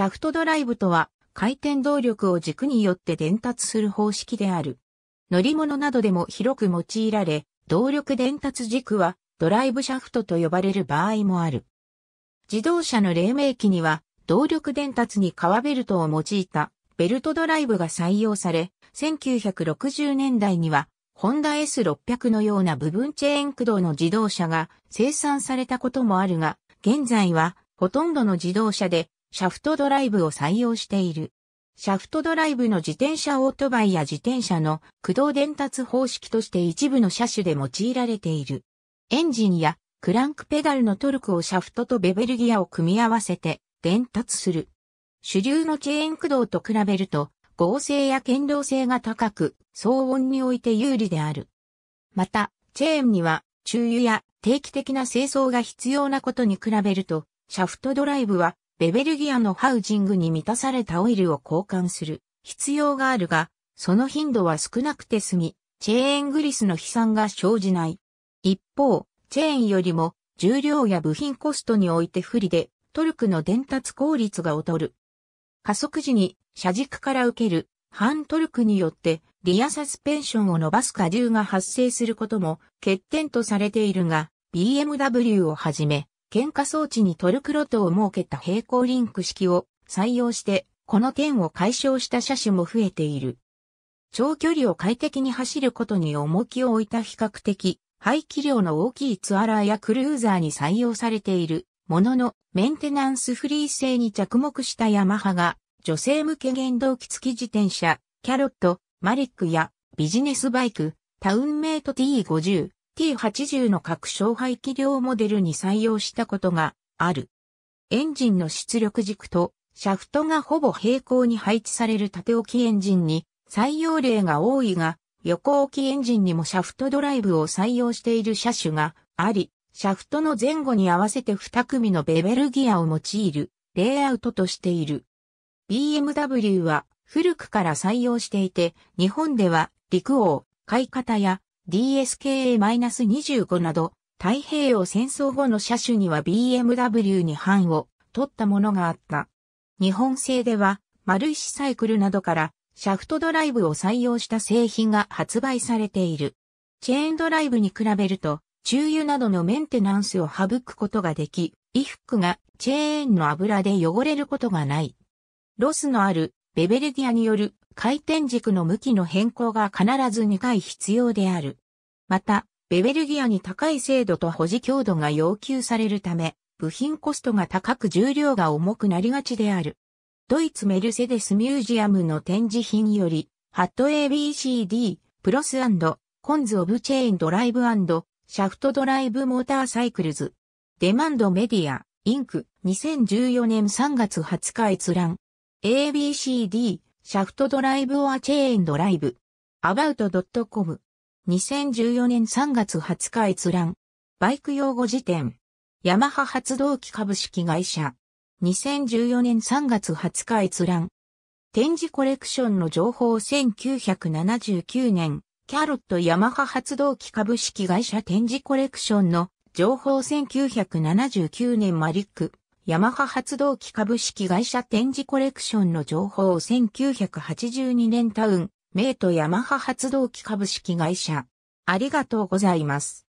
シャフトドライブとは、回転動力を軸によって伝達する方式である。乗り物などでも広く用いられ、動力伝達軸はドライブシャフトと呼ばれる場合もある。自動車の黎明期には、動力伝達に革ベルトを用いたベルトドライブが採用され、1960年代には、ホンダ S600 のような部分チェーン駆動の自動車が生産されたこともあるが、現在はほとんどの自動車でシャフトドライブを採用している。シャフトドライブの自転車オートバイや自転車の駆動伝達方式として一部の車種で用いられている。エンジンやクランクペダルのトルクをシャフトとベベルギアを組み合わせて伝達する。主流のチェーン駆動と比べると合成や堅牢性が高く騒音において有利である。また、チェーンには注油や定期的な清掃が必要なことに比べると、シャフトドライブはベベルギアのハウジングに満たされたオイルを交換する必要があるが、その頻度は少なくて済み、チェーングリスの飛散が生じない。一方、チェーンよりも重量や部品コストにおいて不利で、トルクの伝達効率が劣る。加速時に車軸から受ける反トルクによってリアサスペンションを伸ばす荷重が発生することも欠点とされているが、BMW をはじめ喧嘩装置にトルクロトを設けた平行リンク式を採用して、この点を解消した車種も増えている。長距離を快適に走ることに重きを置いた比較的、排気量の大きいツアラーやクルーザーに採用されているもののメンテナンスフリー性に着目したヤマハが女性向け原動機付き自転車、キャロット、マリックやビジネスバイク、タウンメイト T50、T80 の各小排気量モデルに採用したことがある。エンジンの出力軸とシャフトがほぼ平行に配置される縦置きエンジンに採用例が多いが、横置きエンジンにもシャフトドライブを採用している車種があり、シャフトの前後に合わせて2組のベベルギアを用いるレイアウトとしている。BMW は古くから採用していて、日本では陸王、買い方や DSKA-25 など、太平洋戦争後の車種には BMW に範を取ったものがあった。日本製では、丸石サイクルなどから、シャフトドライブを採用した製品が発売されている。チェーンドライブに比べると、中油などのメンテナンスを省くことができ、衣服がチェーンの油で汚れることがない。ロスのあるベベルディアによる回転軸の向きの変更が必ず2回必要である。また、ベベルギアに高い精度と保持強度が要求されるため、部品コストが高く重量が重くなりがちである。ドイツメルセデスミュージアムの展示品より、ハット ABCD、プロスコンズ・オブ・チェーン・ドライブシャフト・ドライブ・モーター・サイクルズ。デマンド・メディア、インク、2014年3月20日閲覧。ABCD、シャフトドライブオアチェーンドライブ。about.com。2014年3月20日閲覧。バイク用語辞典。ヤマハ発動機株式会社。2014年3月20日閲覧。展示コレクションの情報1979年。キャロットヤマハ発動機株式会社展示コレクションの情報1979年マリック。ヤマハ発動機株式会社展示コレクションの情報を1982年タウン、名都ヤマハ発動機株式会社。ありがとうございます。